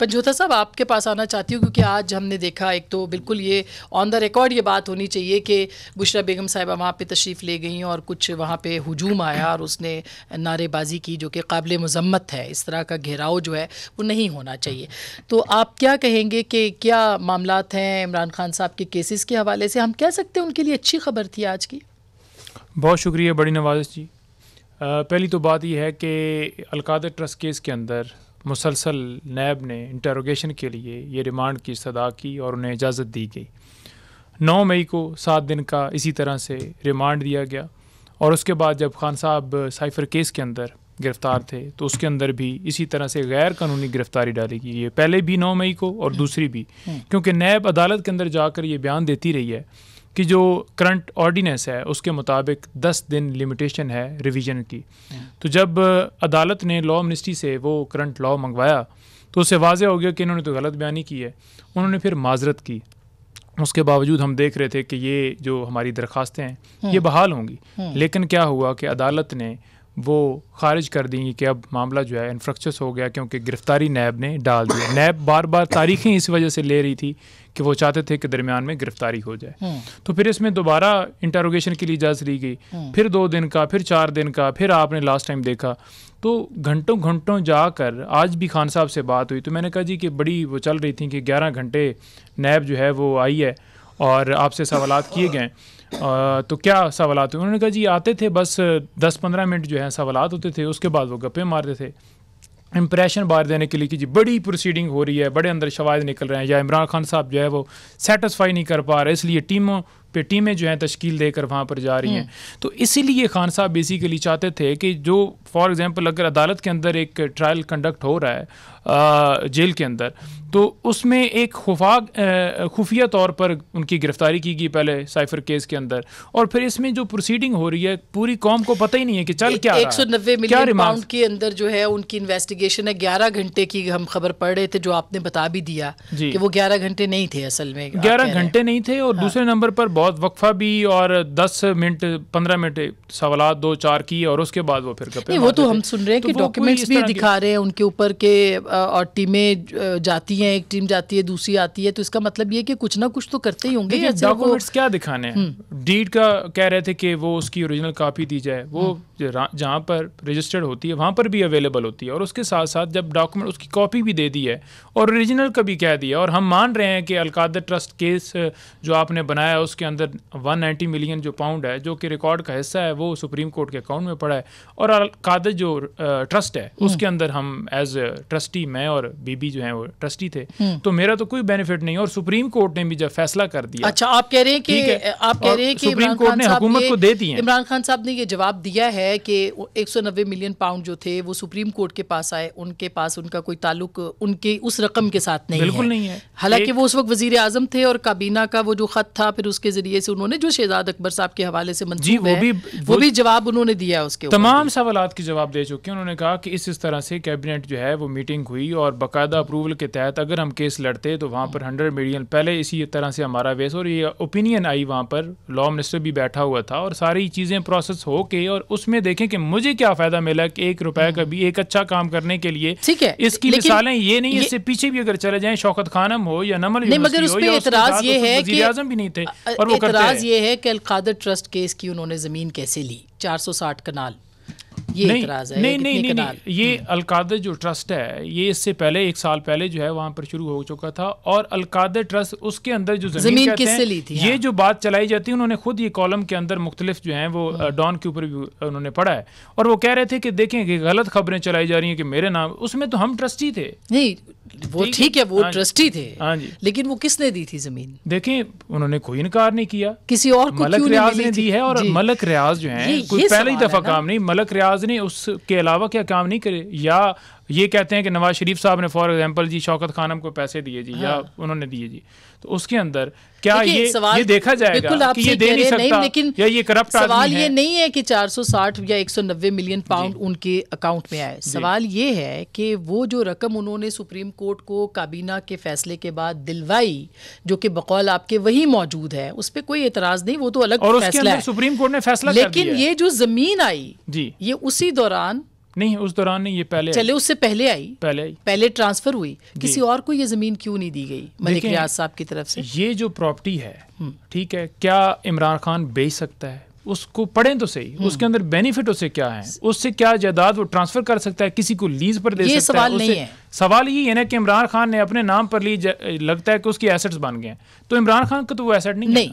पंजोता साहब आपके पास आना चाहती हूँ क्योंकि आज हमने देखा एक तो बिल्कुल ये ऑन द रिकॉर्ड ये बात होनी चाहिए कि बुशरा बेगम साहिबा वहाँ पे तशरीफ़ ले गई और कुछ वहाँ पे हुजूम आया और उसने नारेबाजी की जो कि काबिल मजम्मत है इस तरह का घेराव जो है वो नहीं होना चाहिए तो आप क्या कहेंगे कि क्या मामला हैं इमरान खान साहब के केसेस के हवाले से हम कह सकते हैं उनके लिए अच्छी खबर थी आज की बहुत शुक्रिया बड़ी नवाज़ जी पहली तो बात यह है कि अलकादर ट्रस्ट केस के अंदर मुसलसल नैब ने इंटरोगेशन के लिए ये रिमांड की सदा की और उन्हें इजाज़त दी गई 9 मई को सात दिन का इसी तरह से रिमांड दिया गया और उसके बाद जब खान साहब साइफर केस के अंदर गिरफ़्तार थे तो उसके अंदर भी इसी तरह से गैर कानूनी गिरफ़्तारी डाली गई है पहले भी नौ मई को और दूसरी भी हम्म। क्योंकि नैब अदालत के अंदर जाकर ये बयान देती रही है कि जो करंट ऑर्डिनेंस है उसके मुताबिक 10 दिन लिमिटेशन है रिवीजन की हम्म। तो जब अदालत ने लॉ मिनिस्ट्री से वो करंट लॉ मंगवाया तो उससे वाजह हो गया कि इन्होंने तो गलत बयानी की है उन्होंने फिर माजरत की उसके बावजूद हम देख रहे थे कि ये जो हमारी दरख्वास्तें हैं हम्म। ये बहाल होंगी हम्म। लेकिन क्या हुआ कि अदालत ने वो खारिज कर देंगी कि अब मामला जो है इन्फ्रक्चस हो गया क्योंकि गिरफ़्तारी नैब ने डाल दिया नैब बार बार तारीखें इस वजह से ले रही थी कि वो चाहते थे कि दरमियान में गिरफ़्तारी हो जाए हम्म। तो फिर इसमें दोबारा इंटरोगेशन के लिए इजाज़त ली गई हम्म। फिर दो दिन का फिर चार दिन का फिर आपने लास्ट टाइम देखा तो घंटों घंटों जाकर आज भी खान साहब से बात हुई तो मैंने कहा जी कि बड़ी वो चल रही थी कि ग्यारह घंटे नैब जो है वो आई है और आपसे सवाल किए गए तो क्या सवाल हुए उन्होंने कहा जी आते थे बस दस पंद्रह मिनट जो है सवालत होते थे उसके बाद वो गप्पे मारते थे इम्प्रेशन बाहर देने के लिए कि जी बड़ी प्रोसीडिंग हो रही है बड़े अंदर शवाद निकल रहे हैं या इमरान खान साहब जो है वो सेटिसफाई नहीं कर पा रहे इसलिए टीमों पे टीमें जो हैं तश्कील देकर वहाँ पर जा रही हैं तो इसीलिए खान साहब बेसिकली चाहते थे कि जो फॉर एग्जांपल अगर अदालत के अंदर एक ट्रायल कंडक्ट हो रहा है आ, जेल के अंदर तो उसमें एक खुफा खुफिया तौर पर उनकी गिरफ्तारी की गई पहले साइफर केस के अंदर और फिर इसमें जो प्रोसीडिंग हो रही है पूरी कौम को पता ही नहीं है कि चल क्या एक सौ नब्बे मिलियन पाउंड के अंदर जो है उनकी इन्वेस्टिगेशन है ग्यारह घंटे की हम खबर पढ़ रहे थे जो आपने बता भी दिया कि वो ग्यारह घंटे नहीं थे असल में ग्यारह घंटे नहीं थे और हाँ। दूसरे नंबर पर बहुत वक्फा भी और दस मिनट पंद्रह मिनट सवाल दो चार की और उसके बाद वो फिर गपे वो तो हम सुन रहे हैं तो कि डॉक्यूमेंट्स भी दिखा रहे हैं उनके ऊपर के और टीमें जाती हैं एक टीम जाती है दूसरी आती है तो इसका मतलब ये कि कुछ ना कुछ तो करते ही होंगे डॉक्यूमेंट्स क्या दिखाने हैं हम्म। डीड का कह रहे थे कि वो उसकी ओरिजिनल कापी दी जाए वो हम्म। जहाँ पर रजिस्टर्ड होती है वहाँ पर भी अवेलेबल होती है और उसके साथ साथ जब डॉक्यूमेंट उसकी कॉपी भी दे दी है और ओरिजिनल का भी कह दिया और हम मान रहे हैं कि अलकादर ट्रस्ट केस जो आपने बनाया उसके अंदर 190 मिलियन जो पाउंड है जो कि रिकॉर्ड का हिस्सा है वो सुप्रीम कोर्ट के अकाउंट में पड़ा है और कादर जो ट्रस्ट है हम्म। उसके अंदर हम एज ट्रस्टी मैं और बीबी जो है वो ट्रस्टी थे हम्म। तो मेरा तो कोई बेनिफिट नहीं और सुप्रीम कोर्ट ने भी जब फैसला कर दिया अच्छा आप कह रहे हैं कि आप कह रहे हैं कि सुप्रीम कोर्ट ने हुकूमत को दे दी है इमरान खान साहब ने ये जवाब दिया है कि एक मिलियन पाउंड जो थे वो सुप्रीम कोर्ट के पास आए उनके पास उनका कोई ताल्लुक उनके उस रकम के साथ नहीं बिल्कुल नहीं है हालांकि वो उस वक्त वजीर आजम थे और काबीना का वो जो खत था फिर उसके जरिए से उन्होंने जो शहजाद अकबर साहब के हवाले से जी वो भी वो, भी जवाब उन्होंने दिया उसके तमाम सवाल के जवाब दे चुके हैं उन्होंने कहा कि इस इस तरह से कैबिनेट जो है वो मीटिंग हुई और बाकायदा अप्रूवल के तहत अगर हम केस लड़ते तो वहाँ पर हंड्रेड मिलियन पहले इसी तरह से हमारा वेस और ये ओपिनियन आई वहाँ पर लॉ मिनिस्टर भी बैठा हुआ था और सारी चीज़ें प्रोसेस हो के और उसमें देखें कि मुझे क्या फ़ायदा मिला कि एक रुपए का भी एक अच्छा काम करने के लिए ठीक है इसकी मिसालें ये नहीं इससे पीछे भी अगर चले जाए शौकत खानम हो या नमल मगर इतराज ये तो है कि भी नहीं थे और वो करते हैं ये है कि अलकादर ट्रस्ट केस की उन्होंने ज़मीन कैसे ली 460 कनाल ये नहीं, है नहीं, नहीं, नहीं, नहीं ये अलकादर जो ट्रस्ट है ये इससे पहले एक साल पहले जो है वहाँ पर शुरू हो चुका था और अलकादर ट्रस्ट उसके अंदर जो जमीन जमीन किससे ली थी ये हाँ। जो बात चलाई जाती है उन्होंने खुद ये कॉलम के अंदर मुख्तलिफ जो है वो हम्म। डॉन के ऊपर भी उन्होंने पढ़ा है और वो कह रहे थे कि देखें कि गलत खबरें चलाई जा रही है कि मेरे नाम उसमें तो हम ट्रस्टी थे नहीं वो ठीक है वो ट्रस्टी हाँ थे हाँ लेकिन वो किसने दी थी जमीन देखें उन्होंने कोई इनकार नहीं किया किसी और को मलक रियाज ने दी है और मलक रियाज जो है कोई पहली दफा काम नहीं मलक रियाज ने उसके अलावा क्या काम नहीं करे या ये कहते हैं कि नवाज शरीफ साहब ने फॉर एग्जांपल जी शौकत खानम को पैसे दिए जी हाँ। या उन्होंने दिए जी तो उसके अंदर क्या ये ये देखा जाएगा कि ये दे नहीं सकता लेकिन या ये करप्ट सवाल ये नहीं है कि 460 या 190 मिलियन पाउंड उनके अकाउंट में आए सवाल ये है कि वो जो रकम उन्होंने सुप्रीम कोर्ट को काबीना के फैसले के बाद दिलवाई जो कि बकौल आपके वही मौजूद है उस पर कोई एतराज नहीं वो तो अलग फैसला सुप्रीम कोर्ट ने फैसला लेकिन ये जो जमीन आई जी ये उसी दौरान नहीं उस दौरान नहीं ये पहले चले उससे पहले आई पहले आई पहले ट्रांसफर हुई किसी और को ये जमीन क्यों नहीं दी गई मलिक रियाज साहब की तरफ से ये जो प्रॉपर्टी है हम्म। ठीक है क्या इमरान खान बेच सकता है उसको पढ़ें तो सही हम्म। उसके अंदर बेनिफिट उसे क्या है उससे क्या जायदाद वो ट्रांसफर कर सकता है किसी को लीज पर दे ये सकता सवाल है, नहीं है सवाल यही है ना कि इमरान खान ने अपने नाम पर ली लगता है कि उसकी एसेट्स बन गए तो इमरान खान का तो वो एसेट नहीं, नहीं